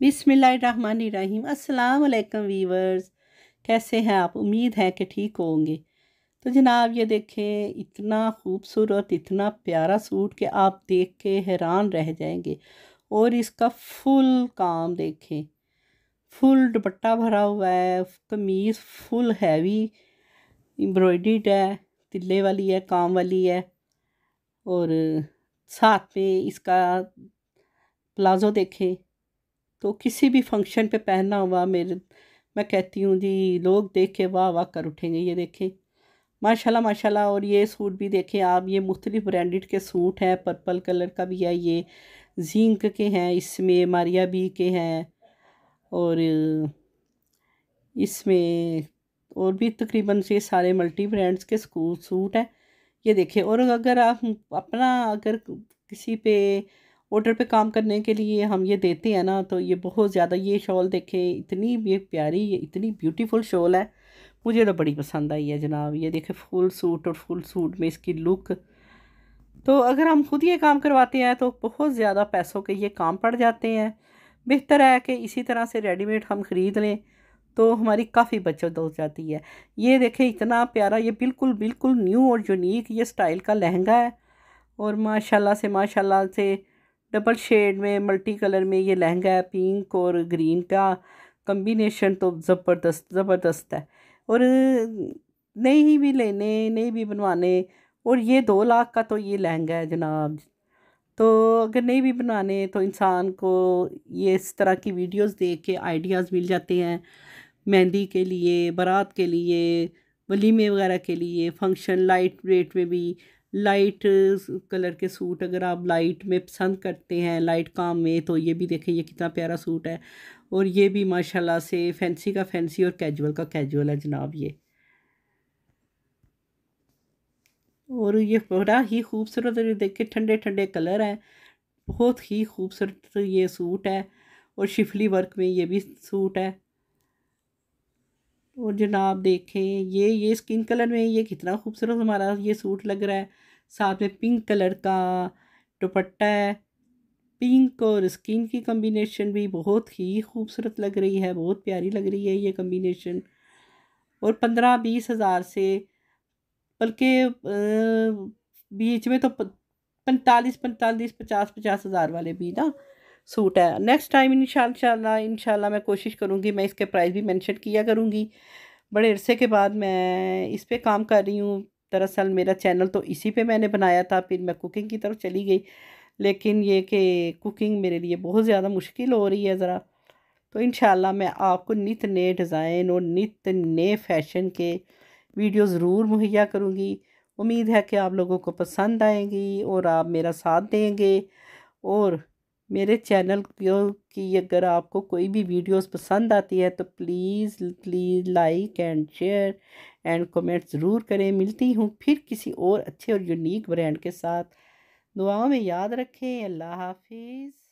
बिसमीम अस्सलाम वीवर्स कैसे हैं आप उम्मीद है कि ठीक होंगे तो जनाब ये देखें इतना खूबसूरत इतना प्यारा सूट कि आप देख के हैरान रह जाएंगे और इसका फुल काम देखें फुल दुपट्टा भरा हुआ है कमीज़ फुल हैवी एम्ब्रॉयड है तिल्ले वाली है काम वाली है और साथ में इसका प्लाज़ो देखें तो किसी भी फंक्शन पे पहना हुआ मेरे मैं कहती हूँ जी लोग देख के वाह वाह कर उठेंगे ये देखें माशाल्लाह माशाल्लाह और ये सूट भी देखें आप ये मुख्तलिफ़ ब्रांडेड के सूट हैं पर्पल कलर का भी है ये जिंक के हैं इसमें मारिया बी के हैं और इसमें और भी तकरीबन से सारे मल्टी ब्रांड्स के सूट हैं ये देखें और अगर आप अपना अगर किसी पे ऑर्डर पे काम करने के लिए हम ये देते हैं ना तो ये बहुत ज़्यादा ये शॉल देखें इतनी ये प्यारी ये इतनी ब्यूटीफुल शॉल है मुझे तो बड़ी पसंद आई है जनाब ये देखें फुल सूट और फुल सूट में इसकी लुक तो अगर हम खुद ये काम करवाते हैं तो बहुत ज़्यादा पैसों के ये काम पड़ जाते हैं बेहतर है कि इसी तरह से रेडीमेड हम ख़रीद लें तो हमारी काफ़ी बचत हो जाती है ये देखें इतना प्यारा ये बिल्कुल बिल्कुल न्यू और यूनिक ये स्टाइल का लहंगा है और माशाल्लाह से माशाल्लाह से डबल शेड में मल्टी कलर में ये लहंगा है पिंक और ग्रीन का कम्बिनेशन तो ज़बरदस्त ज़बरदस्त है और नए ही भी लेने नए भी बनवाने और ये दो लाख का तो ये लहंगा है जनाब तो अगर नहीं भी बनाने तो इंसान को ये इस तरह की वीडियोस देख के आइडियाज़ मिल जाते हैं मेहंदी के लिए बारात के लिए वलीमे वगैरह के लिए फंक्शन लाइट वेट में भी लाइट कलर के सूट अगर आप लाइट में पसंद करते हैं लाइट काम में तो ये भी देखें ये कितना प्यारा सूट है और ये भी माशाल्लाह से फैंसी का फैंसी और कैजुअल का कैजुअल है जनाब ये और ये बड़ा ही खूबसूरत देखे ठंडे ठंडे कलर है बहुत ही खूबसूरत ये सूट है और शिफली वर्क में ये भी सूट है और जनाब देखें ये ये स्किन कलर में ये कितना खूबसूरत हमारा ये सूट लग रहा है साथ में पिंक कलर का दुपट्टा है पिंक और स्किन की कम्बिनेशन भी बहुत ही खूबसूरत लग रही है बहुत प्यारी लग रही है ये कम्बिनेशन और पंद्रह बीस हज़ार से बल्कि बीच में तो पैंतालीस पैंतालीस पचास पचास हज़ार वाले भी ना सूट है नेक्स्ट टाइम इन शाला मैं कोशिश करूँगी मैं इसके प्राइस भी मैंशन किया करूँगी बड़े अरसे के बाद मैं इस पर काम कर रही हूँ दरअसल मेरा चैनल तो इसी पे मैंने बनाया था फिर मैं कुकिंग की तरफ चली गई लेकिन ये कि कुकिंग मेरे लिए बहुत ज़्यादा मुश्किल हो रही है ज़रा तो इन मैं आपको नित नए डिज़ाइन और नित नए फैशन के वीडियो ज़रूर मुहैया करूँगी उम्मीद है कि आप लोगों को पसंद आएंगी और आप मेरा साथ देंगे और मेरे चैनल की अगर आपको कोई भी वीडियोस पसंद आती है तो please please like and share and comment ज़रूर करें मिलती हूँ फिर किसी और अच्छे और यूनिक ब्रांड के साथ दुआओं में याद रखें अल्लाह हाफिज़